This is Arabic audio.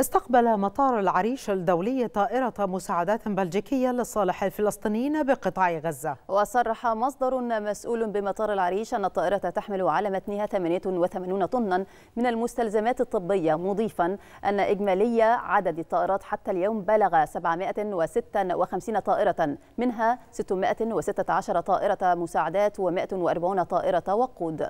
استقبل مطار العريش الدولي طائرة مساعدات بلجيكية لصالح الفلسطينيين بقطاع غزة وصرح مصدر مسؤول بمطار العريش أن الطائرة تحمل على متنها 88 طنا من المستلزمات الطبية مضيفا أن إجمالي عدد الطائرات حتى اليوم بلغ 756 طائرة منها 616 طائرة مساعدات و140 طائرة وقود